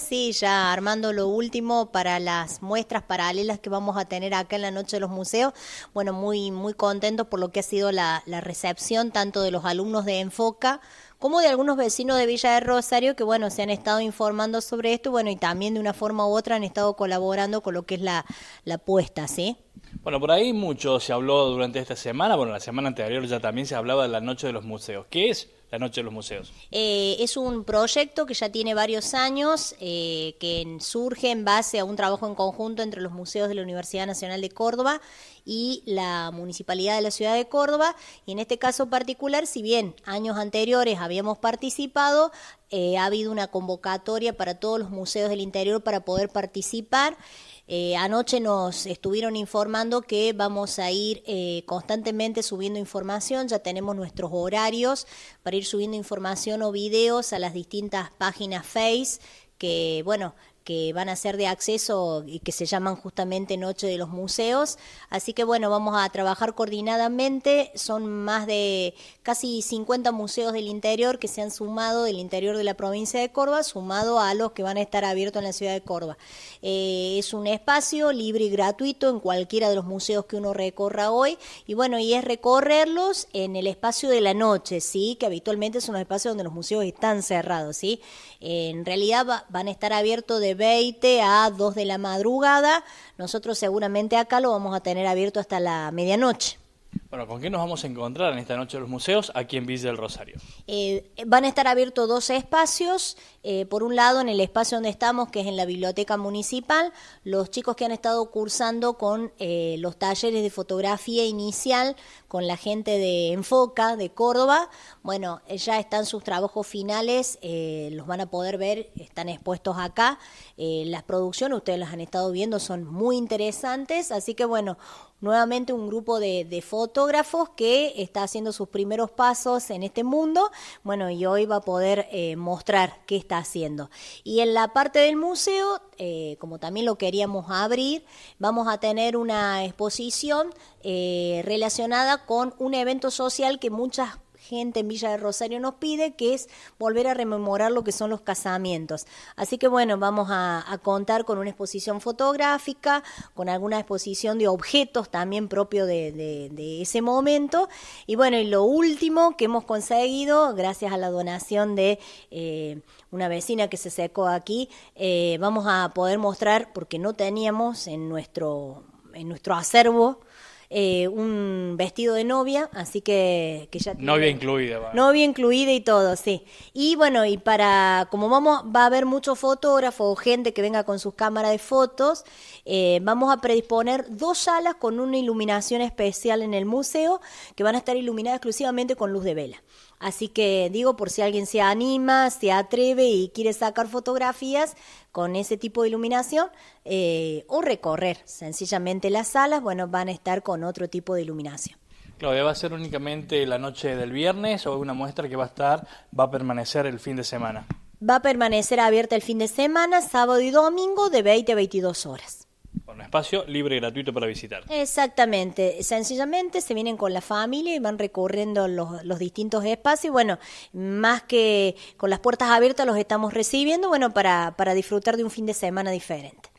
Sí, ya armando lo último para las muestras paralelas que vamos a tener acá en la Noche de los Museos. Bueno, muy, muy contentos por lo que ha sido la, recepción tanto de los alumnos de Enfoca como de algunos vecinos de Villa de Rosario que, bueno, se han estado informando sobre esto, bueno, y también de una forma u otra han estado colaborando con lo que es la, la puesta, ¿sí? Bueno, por ahí mucho se habló durante esta semana, bueno, la semana anterior ya también se hablaba de la Noche de los Museos, ¿Qué es la Noche de los Museos. Eh, es un proyecto que ya tiene varios años, eh, que surge en base a un trabajo en conjunto entre los museos de la Universidad Nacional de Córdoba y la Municipalidad de la Ciudad de Córdoba. Y en este caso particular, si bien años anteriores habíamos participado, eh, ha habido una convocatoria para todos los museos del interior para poder participar. anoche nos estuvieron informando que vamos a ir constantemente subiendo información, ya tenemos nuestros horarios para ir subiendo información o videos a las distintas páginas Face que, bueno, que van a ser de acceso y que se llaman justamente Noche de los Museos. Así que bueno, vamos a trabajar coordinadamente. Son más de casi 50 museos del interior que se han sumado del interior de la provincia de Córdoba, sumado a los que van a estar abiertos en la ciudad de Córdoba. Eh, es un espacio libre y gratuito en cualquiera de los museos que uno recorra hoy. Y bueno, y es recorrerlos en el espacio de la noche, ¿sí? Que habitualmente son los espacios donde los museos están cerrados, ¿sí? en realidad van a estar abiertos de 20 a 2 de la madrugada. Nosotros seguramente acá lo vamos a tener abierto hasta la medianoche. Bueno, ¿con qué nos vamos a encontrar en esta noche de los museos aquí en Villa del Rosario? Eh, van a estar abiertos dos espacios. Eh, por un lado, en el espacio donde estamos, que es en la biblioteca municipal, los chicos que han estado cursando con eh, los talleres de fotografía inicial con la gente de Enfoca, de Córdoba, bueno, ya están sus trabajos finales, los van a poder ver, están expuestos acá. las producciones, ustedes las han estado viendo, son muy interesantes. Así que, bueno, nuevamente un grupo de fotos que está haciendo sus primeros pasos en este mundo, bueno, y hoy va a poder eh, mostrar qué está haciendo. Y en la parte del museo, eh, como también lo queríamos abrir, vamos a tener una exposición eh, relacionada con un evento social que muchas gente en Villa de Rosario nos pide, que es volver a rememorar lo que son los casamientos. Así que bueno, vamos a, contar con una exposición fotográfica, con alguna exposición de objetos también propio de, ese momento. Y bueno, y lo último que hemos conseguido, gracias a la donación de eh, una vecina que se secó aquí, eh, vamos a poder mostrar, porque no teníamos en nuestro, en nuestro acervo, eh, un vestido de novia, así que, que ya... Novia incluida, Novia incluida y todo, sí. Y bueno, y para, como vamos, va a haber muchos fotógrafos o gente que venga con sus cámaras de fotos, eh, vamos a predisponer dos salas con una iluminación especial en el museo que van a estar iluminadas exclusivamente con luz de vela. Así que digo, por si alguien se anima, se atreve y quiere sacar fotografías con ese tipo de iluminación eh, o recorrer sencillamente las salas, bueno, van a estar con otro tipo de iluminación. Claudia, ¿va a ser únicamente la noche del viernes o una muestra que va a estar, va a permanecer el fin de semana? Va a permanecer abierta el fin de semana, sábado y domingo, de 20 a 22 horas espacio libre y gratuito para visitar. Exactamente. Sencillamente se vienen con la familia y van recorriendo los, los distintos espacios. Bueno, más que con las puertas abiertas los estamos recibiendo, bueno, para, para disfrutar de un fin de semana diferente.